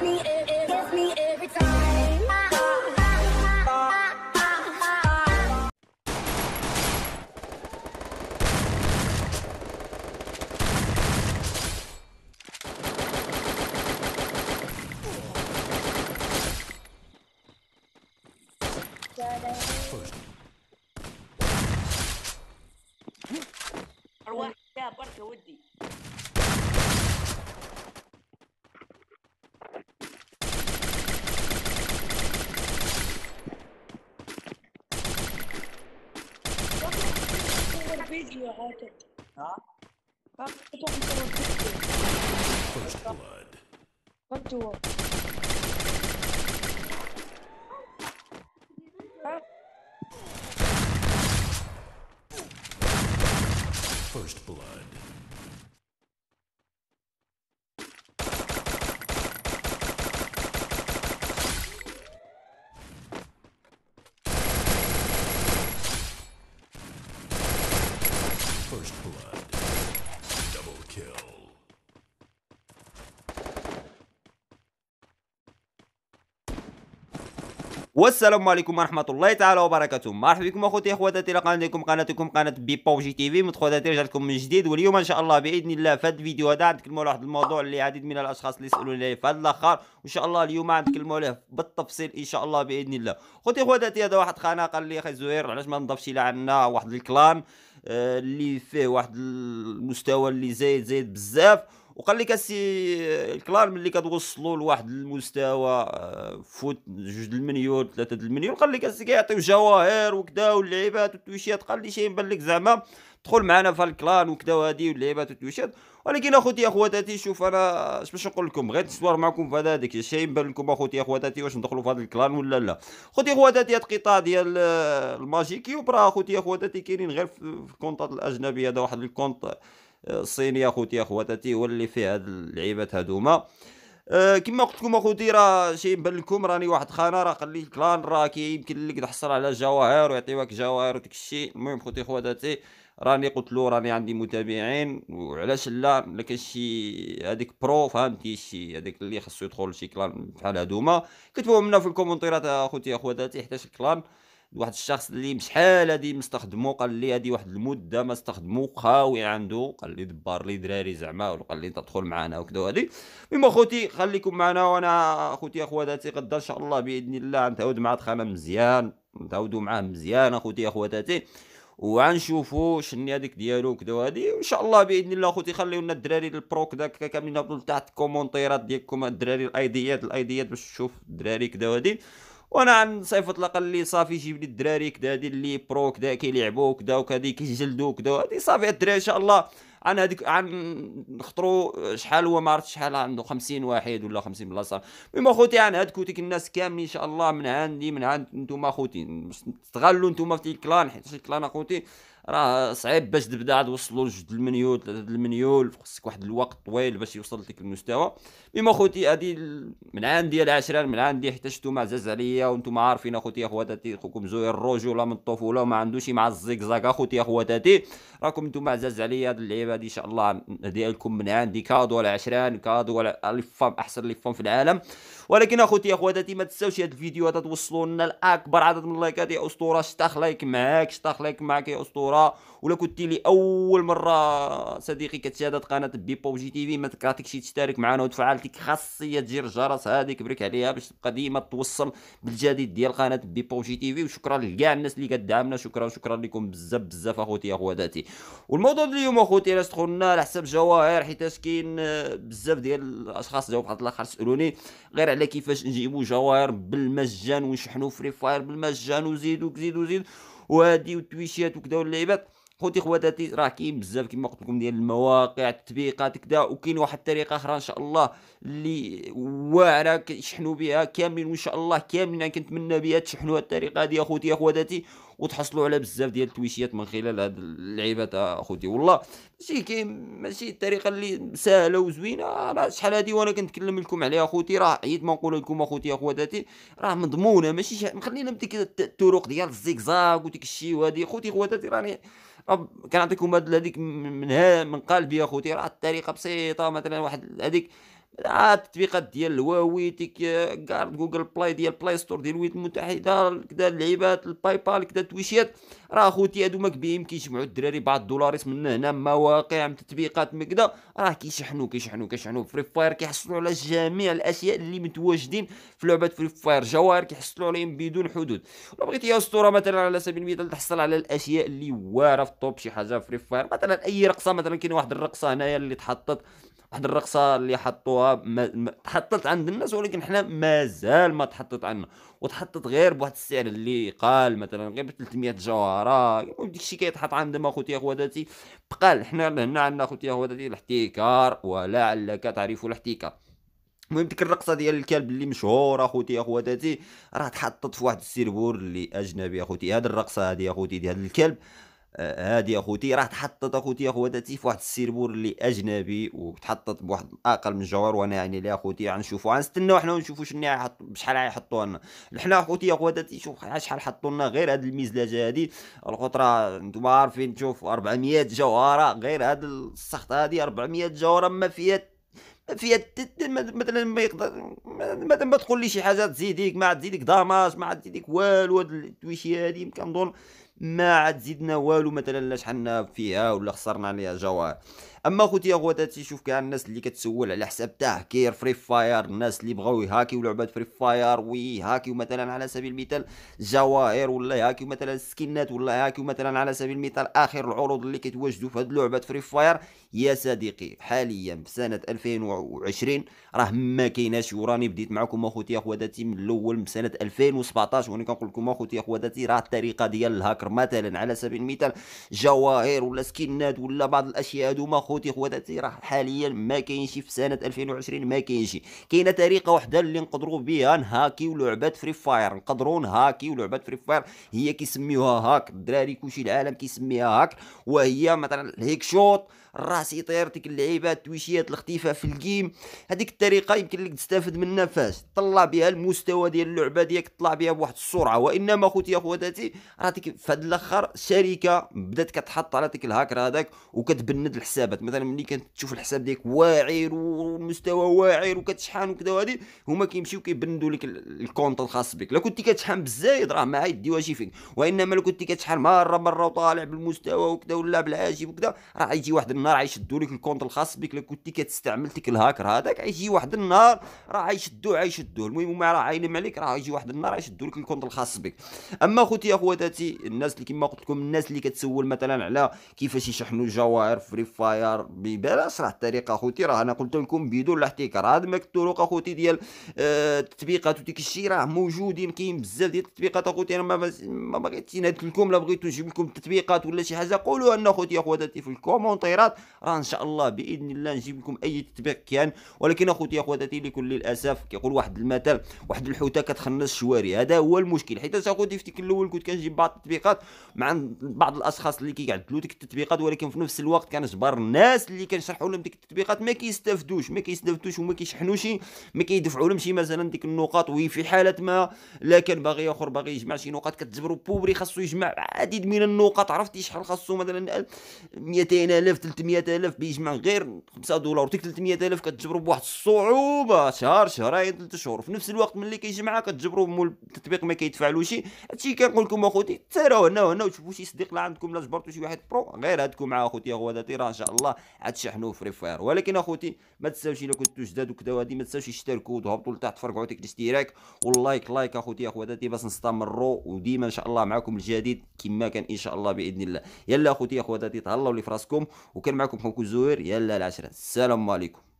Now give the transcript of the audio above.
gets me, every time. ودي crazy about it. Huh? First blood. One to one. First blood. والسلام عليكم ورحمه الله تعالى وبركاته مرحبا بكم اخوتي اخواتي لقناتكم قناتكم قناه بي بوجي تي في مدخولة رجعت من جديد واليوم ان شاء الله باذن الله في هذا الفيديو هذا عندك على واحد الموضوع اللي عديد من الاشخاص اللي يسالوا لي في هذا الاخر وان شاء الله اليوم عندك عليه بالتفصيل ان شاء الله باذن الله اخوتي اخواتي هذا واحد خانا قال لي اخي زهير علاش ما نضافش الى عندنا واحد الكلان آه، اللي فيه واحد المستوى اللي زايد زايد بزاف وقال لك السي الكلار ملي كتوصلوا لواحد المستوى آه، فوت جوج المليون ثلاثه المليون قال لك السي كيعطيو جواهر وكذا واللعيبات والتويشيات قال لي شي يبان لك زعما دخل معنا في الكلان وكذا وهادي واللعيبات والتويشات ولكن اخوتي اخواتاتي شوف انا اش باش نقول لكم بغيت نتصور معكم في هذاك الشيء يبان لكم اخوتي اخواتاتي واش ندخلوا في هذا الكلان ولا لا اخوتي اخواتاتي هاد القطاع ديال آه، الماجيكيوب وبرا اخوتي اخواتاتي كاينين غير في الكونطات الاجنبيه هذا واحد الكونط الصين يا خوتي يا خواتاتي هو اللي فيه هاد اللعيبات هادوما أه كما قلت لكم اخوتي راه شي يبان لكم راني واحد خانه راه خلي الكلان راه كيمكن لك تحصل على جواهر ويعطيوك جواهر وداك الشيء المهم خوتي خواتاتي راني قلت له راني عندي متابعين وعلاش لا ما كانش شي هذيك برو فهمتي شي هذيك اللي خصو يدخل شي كلان بحال هادوما كتبوهم لنا في الكومنتيرات اخوتي اخواتاتي حتى الكلان واحد الشخص اللي بشحال هادي مستخدمو قال لي هادي واحد المده ما استخدمو خاوي عنده قال لي دبر لي دراري زعما وقال لي تدخل معنا وكذا وهادي المهم اخوتي خليكم معنا وانا اخوتي اخواتاتي غدا ان شاء الله باذن الله نتعاود مع خانه مزيان نتعاودوا معاه مزيان اخوتي اخواتاتي وغنشوفوا شني هذيك ديالو كدا وهادي وان شاء الله باذن الله اخوتي خليو لنا الدراري البروك داك كاملين تحت الكومونتيرات ديالكم الدراري الايديات الايديات باش تشوف الدراري كدا وهادي وانا عن صيف اطلاق اللي صافي جيب لي الدراري كدا هادي اللي برو كدا كيلعبو كدا وكدا كيجلدو كدا هادي صافي الدراري ان شاء الله عن هذيك عن نخطرو شحال هو ما عرفتش شحال عنده 50 واحد ولا 50 بلاصه المهم اخوتي عن هاد كوتيك الناس كاملين ان شاء الله من عندي من عند نتوما اخوتي تغلوا نتوما في الكلان حيت الكلان اخوتي راه صعيب باش تبدا عاد وصلوا لجوج المنيول ثلاثه المنيول خصك واحد الوقت طويل باش يوصل لك المستوى ميم خوتي هذه من عندي عشره من عندي حتى شفتو عزاز عليا وانتم عارفين اخوتي اخواتاتي خوكم زوي الرجوله من الطفوله وما عندوش مع الزيكزاك اخوتي اخواتاتي راكم انتم عزاز عليا هذه اللعيبه هذه ان شاء الله ديالكم لكم من عندي كادو ولا عشران كادو ولا الفام احسن الفام في العالم ولكن اخوتي اخواتي ما تنساوش هاد الفيديو هذا توصلوا لنا لاكبر عدد من اللايكات يا اسطوره شتاخ لايك معاك شتاخ لايك معاك يا اسطوره ولا كنتي لي اول مره صديقي كتشاهد قناه بيبو جي تي في ما تكرهتكش تشترك معنا وتفعل ديك خاصيه تجير الجرس هذيك برك عليها باش تبقى ديما توصل بالجديد ديال قناه بيبو جي تي في وشكرا لكاع الناس اللي كدعمنا شكرا شكرا لكم بزاف بزاف اخوتي اخواتي والموضوع اليوم اخوتي راه دخلنا على حساب جواهر حيتاش كاين بزاف ديال الاشخاص جاوب بحال الاخر سالوني غير على كيفاش نجيبوا جواهر بالمجان ونشحنوا فري فاير بالمجان وزيدوا زيدوا زيدوا وهادي وتويشيات وكذا واللعيبات خوتي خواتاتي راه كاين بزاف كما قلت لكم ديال المواقع التطبيقات كدا وكاين واحد الطريقه اخرى ان شاء الله اللي واعره كيشحنوا بها كاملين وان شاء الله كاملين كنتمنى بها تشحنوا هذه الطريقه هذه اخوتي اخواتاتي وتحصلوا على بزاف ديال التويشيات من خلال هاد اللعيبات اخوتي والله ماشي كاين ماشي الطريقه اللي سهله وزوينه راه شحال هادي وانا كنتكلم لكم عليها اخوتي راه عيد ما نقول لكم اخوتي اخواتاتي راه مضمونه ماشي مخلينا بديك الطرق ديال الزيكزاك وديك الشيء وهادي اخوتي اخواتاتي راني كنعطيكم هذيك من من قلبي يا خوتي راه الطريقه بسيطه مثلا واحد هذيك التطبيقات ديال الواوي تيك كارد جوجل بلاي ديال بلاي ستور ديال الولايات المتحده كدا اللعيبات الباي بال كدا التويشيات راه خوتي هادو ما كبيهم كيجمعوا الدراري بعض الدولارات من هنا مواقع من تطبيقات من كدا راه كيشحنوا كيشحنوا كيشحنوا فري فاير كيحصلوا على جميع الاشياء اللي متواجدين في لعبه فري فاير جواهر كيحصلوا عليهم بدون حدود لو بغيتي يا اسطوره مثلا على سبيل المثال تحصل على الاشياء اللي واعره في الطوب شي حاجه فري فاير مثلا اي رقصه مثلا كاين واحد الرقصه هنايا اللي تحطت واحد الرقصه اللي حطوها ما... ما... تحطت عند الناس ولكن حنا مازال ما تحطت عندنا وتحطت غير بواحد السعر اللي قال مثلا غير ب 300 جوهره ديك الشيء كيتحط ما خوتي اخواتي بقال حنا هنا عندنا خوتي اخواتي الاحتكار ولعلك تعرف الاحتكار المهم ديك الرقصه ديال الكلب اللي مشهوره اخوتي اخواتي راه تحطت في واحد السيرفور اللي اجنبي اخوتي هاد الرقصه هادي اخوتي ديال الكلب هادي اخوتي راه تحطت اخوتي اخواتي في واحد السيربور اللي اجنبي وتحطت بواحد الاقل من الجوار وانا يعني لا اخوتي غنشوفو غنستناو حنا ونشوفو شنو حط بشحال غيحطوا لنا حنا اخوتي اخواتي شوف شحال حطو لنا غير هاد المزلجه هادي الخطره نتوما عارفين تشوف 400 جوهره غير هاد السخطه هادي 400 جوهره ما فيها فيها مثلا ما يقدر مثلا ما تقول لي شي حاجه تزيديك ما تزيديك داماج ما تزيديك والو هاد التويشي هادي كنظن ما عاد زدنا والو مثلا لا شحنا فيها ولا خسرنا عليها جوار اما خوتي اخواتات تيشوف كاع الناس اللي كتسول على حساب تاع كير فري فاير الناس اللي بغاو يهاكيو لعبات فري فاير وي هاكيو مثلا على سبيل المثال جواهر ولا يهاكيو مثلا سكنات ولا يهاكيو مثلا على سبيل المثال اخر العروض اللي كيتواجدوا في هاد لعبه فري فاير يا صديقي حاليا في سنه 2020 راه ما كايناش وراني بديت معكم اخوتي اخواتي من الاول من سنه 2017 وانا كنقول لكم اخوتي اخواتي راه الطريقه ديال الهاكر مثلا على سبيل المثال جواهر ولا سكنات ولا بعض الاشياء هادو خوتي خواتاتي راه حاليا ما كاينش في سنه 2020 ما كاينش كاينه طريقه وحده اللي نقدروا بها نهاكيو لعبه فري فاير نقدروا نهاكيو لعبه فري فاير هي كيسميوها هاك الدراري كلشي العالم كيسميها هاك وهي مثلا الهيك شوت الراس يطير ديك اللعيبه التويشيات الاختفاء في الجيم هذيك الطريقه يمكن لك تستافد منها فاش طلع بها المستوى ديال اللعبه ديالك طلع بها بواحد السرعه وانما خوتي اخواتاتي راه ديك في الاخر شركه بدات كتحط على ديك الهاكر هذاك وكتبند الحسابات مثلا ملي كتشوف الحساب ديالك واعر والمستوى واعر وكتشحن وكذا وهذه هما كيمشيو كيبندوا لك الكونت الخاص بك لا كنتي كتشحن بالزايد راه ما يديوها شي فيك وانما لو كنتي كتشحن مره مره وطالع بالمستوى وكذا ولا بالعاجب وكذا راه يجي واحد النهار غيشدوا لك الكونت الخاص بك لو كنتي كتستعمل ديك الهاكر هذاك غيجي واحد النهار راه غيشدوا غيشدوا المهم ما راه عايلين عليك راه يجي واحد النهار غيشدوا لك الكونت الخاص بك اما خوتي اخواتاتي الناس اللي كما قلت لكم الناس اللي كتسول مثلا على كيفاش يشحنوا الجواهر فري فاير ببلاش راه الطريقه اخوتي راه انا قلت لكم بدون الاحتكار هذا ماك الطرق اخوتي ديال آه، التطبيقات وديك الشيء راه موجودين كاين بزاف ديال التطبيقات اخوتي انا ما ما بغيت نهدت لكم لا بغيتو نجيب لكم التطبيقات ولا شي حاجه قولوا لنا اخوتي اخواتاتي في الكومونتيرات راه ان شاء الله باذن الله نجيب لكم اي تطبيق كان ولكن اخوتي اخواتي لكل للاسف كيقول واحد المثل واحد الحوته كتخنص شواري هذا هو المشكل حيت اخوتي في الاول كنت كنجيب بعض التطبيقات مع بعض الاشخاص اللي كيعدلوا ديك التطبيقات ولكن في نفس الوقت كنجبر الناس اللي كنشرحوا لهم ديك التطبيقات ما كيستافدوش ما كيستافدوش وما كيشحنوش ما كيدفعوا لهم شي مثلا ديك النقاط وهي في حاله ما لا كان باغي اخر باغي يجمع شي نقاط كتجبروا بوبري خاصو يجمع عديد من النقاط عرفتي شحال خاصو مثلا 200000 300000 بيجمع غير 5 دولار وديك 300000 كتجبروا بواحد الصعوبه شهر شهرين ثلاث شهور في نفس الوقت ملي كيجمعها كتجبروا مول التطبيق ما كيدفع شي هادشي كنقول لكم اخوتي تراو هنا وهنا وتشوفوا شي صديق لا عندكم لا جبرتوا شي واحد برو غير هادكم مع اخوتي غواداتي راه ان شاء الله عتشحنوا فري فاير ولكن اخوتي ما تنساوش الا كنتو جداد وكذا وهادي ما تنساوش تشتركوا وتهبطوا لتحت فرقعوا ديك الاشتراك واللايك لايك اخوتي اخواتي باش نستمروا وديما ان شاء الله معكم الجديد كما كان ان شاء الله باذن الله يلا اخوتي اخواتي تهلاو لي فراسكم وكان معكم خوكم الزوير يلا العشرة السلام عليكم